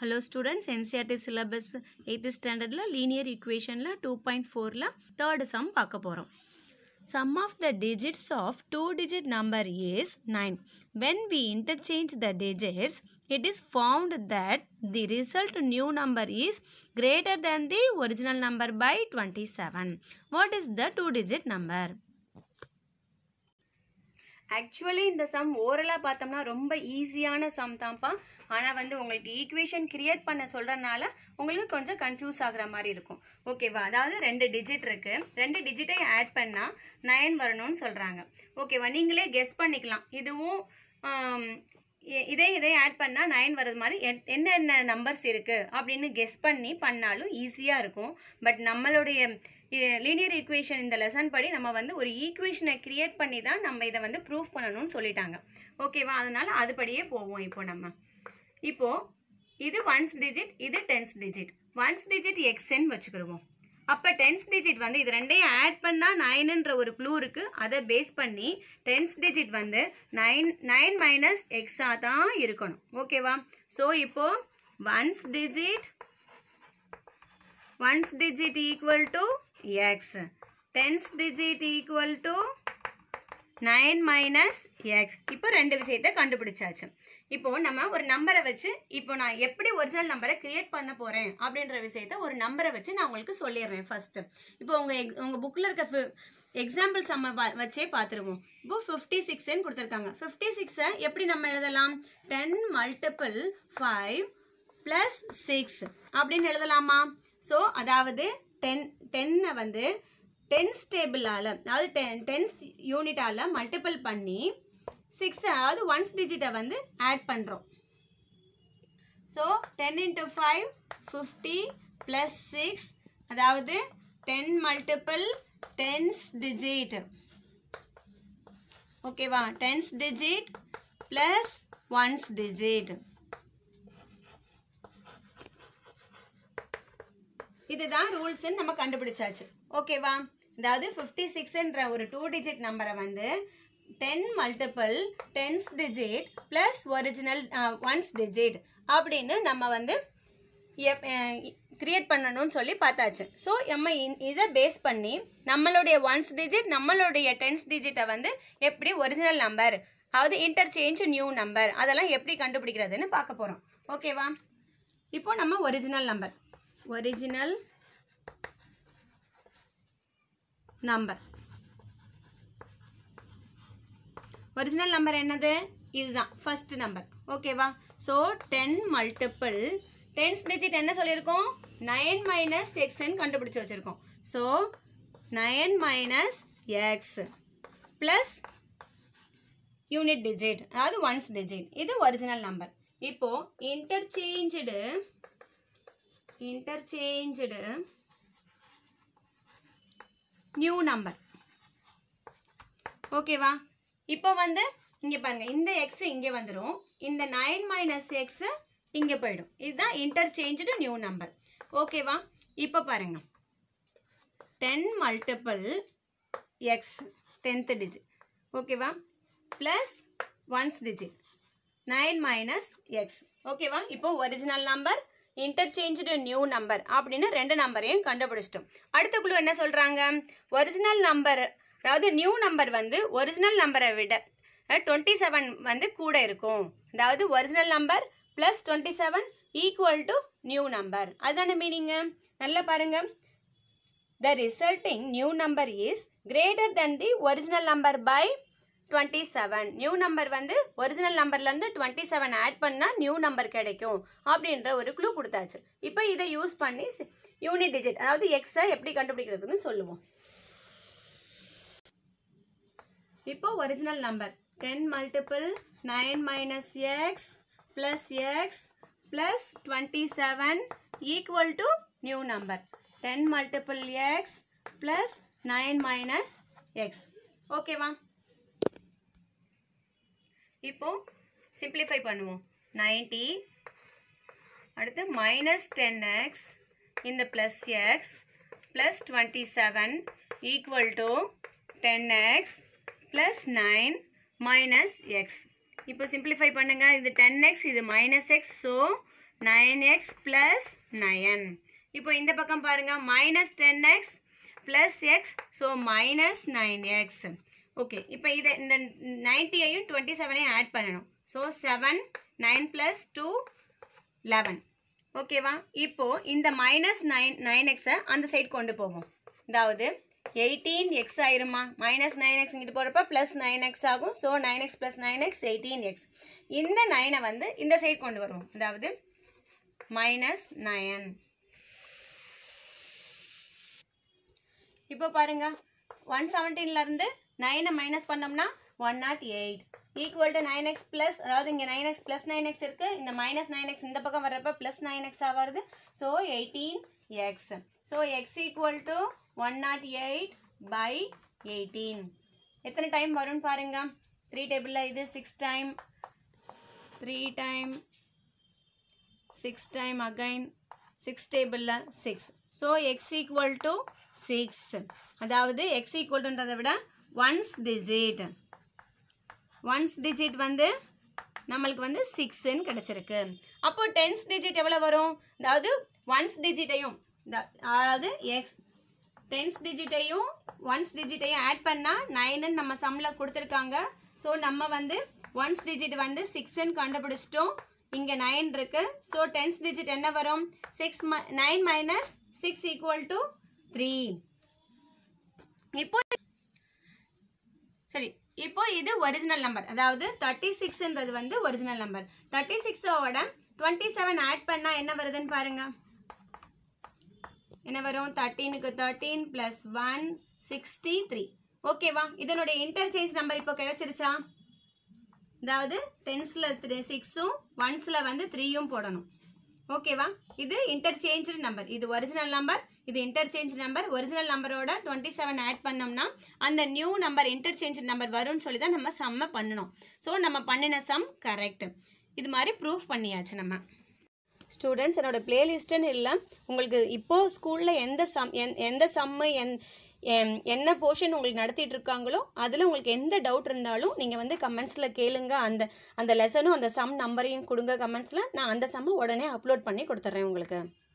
Hello students, NCRT syllabus 8th standard la linear equation la 2.4 la third sum pakaporam. Sum of the digits of two digit number is 9. When we interchange the digits, it is found that the result new number is greater than the original number by 27. What is the two digit number? Actually இந்த sum ஓரலாக பார்த்தோம்னா ரொம்ப ஈஸியான some தான்ப்பா ஆனால் வந்து உங்களுக்கு equation create பண்ண சொல்கிறனால உங்களுக்கு கொஞ்சம் கன்ஃபியூஸ் ஆகிற மாதிரி இருக்கும் ஓகேவா அதாவது ரெண்டு டிஜிட் இருக்குது ரெண்டு டிஜிட்டையும் ஆட் பண்ணால் நயன் வரணும்னு சொல்கிறாங்க ஓகேவா நீங்களே கெஸ் பண்ணிக்கலாம் இதுவும் இதே இதே ஆட் பண்ணால் நயன் வர்றது மாதிரி என்னென்ன நம்பர்ஸ் இருக்குது அப்படின்னு கெஸ் பண்ணி பண்ணாலும் ஈஸியாக இருக்கும் பட் நம்மளுடைய லீனியர் ஈக்குவேஷன் இந்த லெசன் படி நம்ம வந்து ஒரு ஈக்குவேஷனை க்ரியேட் பண்ணி தான் நம்ம இதை வந்து ப்ரூஃப் பண்ணணும்னு சொல்லிட்டாங்க ஓகேவா அதனால் அதுபடியே போவோம் இப்போ நம்ம இப்போது இது ஒன்ஸ் டிஜிட் இது டென்ஸ் டிஜிட் ஒன்ஸ் டிஜிட் எக்ஸ்ன்னு வச்சுக்கிடுவோம் அப்போ டென்ஸ் டிஜிட் வந்து இது ரெண்டையும் ஆட் பண்ணால் நைனுன்ற ஒரு க்ளூ இருக்குது அதை பேஸ் பண்ணி டென்ஸ் டிஜிட் வந்து நைன் நைன் மைனஸ் எக்ஸாக தான் இருக்கணும் ஓகேவா ஸோ இப்போது ones digit ones digit equal to x. Tens digit equal to 9 minus x. இப்போ ரெண்டு விஷயத்தை கண்டுபிடிச்சாச்சு இப்போ நம்ம ஒரு நம்பரை வச்சு இப்போ நான் எப்படி ஒரிஜினல் நம்பரை create பண்ண போகிறேன் அப்படின்ற விஷயத்த ஒரு நம்பரை வச்சு நான் உங்களுக்கு சொல்லிடுறேன் ஃபஸ்ட்டு இப்போ உங்கள் எக் உங்கள் புக்கில் இருக்க எக்ஸாம்பிள்ஸ் நம்ம வச்சே பார்த்துருவோம் இப்போ ஃபிஃப்டி சிக்ஸ்ன்னு கொடுத்துருக்காங்க ஃபிஃப்டி சிக்ஸை எப்படி நம்ம எழுதலாம் ten multiple five plus six அப்படின்னு எழுதலாமா ஸோ அதாவது டென் டென்னை வந்து டென்ஸ் டேபிளால் அதாவது டென் டென்ஸ் யூனிட்டால் மல்டிபிள் பண்ணி சிக்ஸ் அதாவது ஒன்ஸ் டிஜிட்டை வந்து ஆட் பண்ணுறோம் so ten into five fifty plus six அதாவது டென் மல்டிபிள் டென்ஸ் டிஜிட் ஓகேவா tens digit plus ones digit இதுதான் ரூல்ஸ்ன்னு நம்ம கண்டுபிடிச்சாச்சு ஓகேவா அதாவது ஃபிஃப்டி சிக்ஸ்ன்ற ஒரு டூ டிஜிட் நம்பரை வந்து ten multiple tens digit plus original ones digit அப்படின்னு நம்ம வந்து கிரியேட் பண்ணணும்னு சொல்லி பார்த்தாச்சு ஸோ நம்ம இதை பேஸ் பண்ணி நம்மளுடைய ஒன்ஸ் டிஜிட் நம்மளுடைய டென்ஸ் டிஜிட்டை வந்து எப்படி ஒரிஜினல் நம்பர் அதாவது இன்டர்சேஞ்ச் நியூ நம்பர் அதெல்லாம் எப்படி கண்டுபிடிக்கிறதுன்னு பார்க்க போகிறோம் ஓகேவா இப்போ நம்ம original number original number original number என்னது இதுதான் first number okay வா so 10 multiple 10's digit என்ன சொல்லிருக்கும் 9 minus x என் கண்டுபிடிச்சு வச்சிருக்கும் so 9 minus x plus unit digit அது ones digit இது original number இப்போ interchanged interchanged new number ஓகேவா இப்போ வந்து இங்கே பாருங்க இந்த எக்ஸ் இங்கே வந்துடும் இந்த 9 மைனஸ் இங்க இங்கே போயிடும் இதுதான் new நியூ நம்பர் ஓகேவா இப்போ பாருங்க டென் மல்டிபிள் எக்ஸ் டென்த்து வா ஓகேவா plus ones 9 minus minus x ஓகேவா இப்போ original number interchange new number அப்படின்னு ரெண்டு நம்பரையும் கண்டுபிடிச்சிட்டோம் அடுத்த குழு என்ன சொல்கிறாங்க ஒரிஜினல் நம்பர் அதாவது நியூ நம்பர் வந்து ஒரிஜினல் நம்பரை விட டுவெண்ட்டி செவன் வந்து கூட இருக்கும் அதாவது original number plus twenty seven equal to new number அதுதானே மீனிங்கு நல்லா பாருங்கள் the resulting new number is greater than the original number by twenty seven new number வந்து ஒரிஜினல் நம்பர்லேருந்து டுவெண்ட்டி செவன் ஆட் பண்ணால் நியூ நம்பர் கிடைக்கும் அப்படின்ற ஒரு clue கொடுத்தாச்சு இப்போ இதை யூஸ் பண்ணி யூனிட் டிஜிட் அதாவது எக்ஸை எப்படி கண்டுபிடிக்கிறதுன்னு சொல்லுவோம் இப்போ original number ten multiple nine minus x plus x plus twenty seven equal to new number ten multiple x plus nine minus x ஓகேவா இப்போ சிம்பிளிஃபை பண்ணுவோம் நைன்டி அடுத்து மைனஸ் டென் எக்ஸ் இந்த plus x plus twenty seven equal to ten x plus nine minus x இப்போ simplify பண்ணுங்கள் இது ten x இது minus x so nine x plus nine இப்போ இந்த பக்கம் பாருங்கள் minus ten x plus x so minus nine x okay இப்போ இதை இந்த நைன்ட்டியையும் டுவெண்ட்டி செவனையும் ஆட் பண்ணணும் so seven nine plus two eleven ஓகேவா இப்போது இந்த மைனஸ் நைன் நைன் எக்ஸை அந்த சைட் கொண்டு போகும் அதாவது எயிட்டீன் எக்ஸ் ஆயிருமா மைனஸ் நைன் எக்ஸ் இங்கிட்டு போகிறப்ப ப்ளஸ் நைன் எக்ஸ் ஆகும் so nine x plus nine x eighteen x இந்த நைனை வந்து இந்த சைட் கொண்டு வருவோம் அதாவது மைனஸ் நயன் இப்போ பாருங்கள் ஒன் செவன்டீன்லேருந்து நைனை மைனஸ் பண்ணோம்னா one naught eight equal to nine x plus அதாவது இங்கே nine x plus nine x இருக்குது இந்த மைனஸ் நைன் எக்ஸ் இந்த பக்கம் வர்றப்ப ப்ளஸ் நைன் எக்ஸ் ஆகாது so eighteen x so x equal to one naught eight by eighteen எத்தனை time வரும்னு பாருங்க த்ரீ டேபிளில் இது six time three time six time again six டேபிளில் six so x equal to six அதாவது x ஈக்குவல்ன்றதை விட ஒன்ஸ் டிஜிட் ஒன்ஸ் டிஜிட் வந்து நம்மளுக்கு வந்து சிக்ஸுன்னு கிடச்சிருக்கு அப்போது டென்ஸ் டிஜிட் எவ்வளோ வரும் அதாவது ஒன்ஸ் டிஜிட்டையும் அதாவது எக்ஸ் டென்ஸ் டிஜிட்டையும் ஒன்ஸ் டிஜிட்டையும் ஆட் பண்ணால் நைனுன்னு நம்ம சம்மில் கொடுத்துருக்காங்க ஸோ நம்ம வந்து ஒன்ஸ் டிஜிட் வந்து சிக்ஸுன்னு கண்டுபிடிச்சிட்டோம் இங்கே நைன் இருக்குது ஸோ டென்ஸ் டிஜிட் என்ன வரும் six nine minus six equal to three இப்போ சரி இப்போ இது ஒரிஜினல் நம்பர் அதாவது தேர்ட்டி சிக்ஸ்ன்றது வந்து ஒரிஜினல் நம்பர் தேர்ட்டி சிக்ஸோட டுவெண்ட்டி செவன் ஆட் பண்ணால் என்ன வருதுன்னு பாருங்க என்ன வரும் தேர்ட்டீனுக்கு thirteen plus one sixty three ஓகேவா இதனுடைய இன்டர்சேஞ்ச் நம்பர் இப்போ கிடைச்சிருச்சா அதாவது டென்ஸில் த்ரீ சிக்ஸும் ஒன்ஸில் வந்து த்ரீயும் போடணும் ஓகேவா இது இன்டர்சேஞ்சு நம்பர் இது ஒரிஜினல் நம்பர் இது இன்டர்சேஞ்ச் நம்பர் ஒரிஜினல் நம்பரோட டுவெண்ட்டி செவன் ஆட் பண்ணோம்னா அந்த நியூ நம்பர் இன்டர்சேஞ்ச் நம்பர் வரும்னு சொல்லி தான் நம்ம சம்மை பண்ணணும் ஸோ நம்ம பண்ணின சம் கரெக்ட் இது மாதிரி ப்ரூஃப் பண்ணியாச்சு நம்ம ஸ்டூடெண்ட்ஸ் என்னோடய பிளேலிஸ்ட்டுன்னு இல்லை உங்களுக்கு இப்போது ஸ்கூலில் எந்த சம் எந் எந்த சம்மு எந் என்ன போர்ஷன் உங்களுக்கு நடத்திட்டு இருக்காங்களோ அதில் உங்களுக்கு எந்த டவுட் இருந்தாலும் நீங்கள் வந்து கமெண்ட்ஸில் கேளுங்க அந்த அந்த லெசனும் அந்த சம் நம்பரையும் கொடுங்க கமெண்ட்ஸில் நான் அந்த சம்மை உடனே அப்லோட் பண்ணி கொடுத்துட்றேன் உங்களுக்கு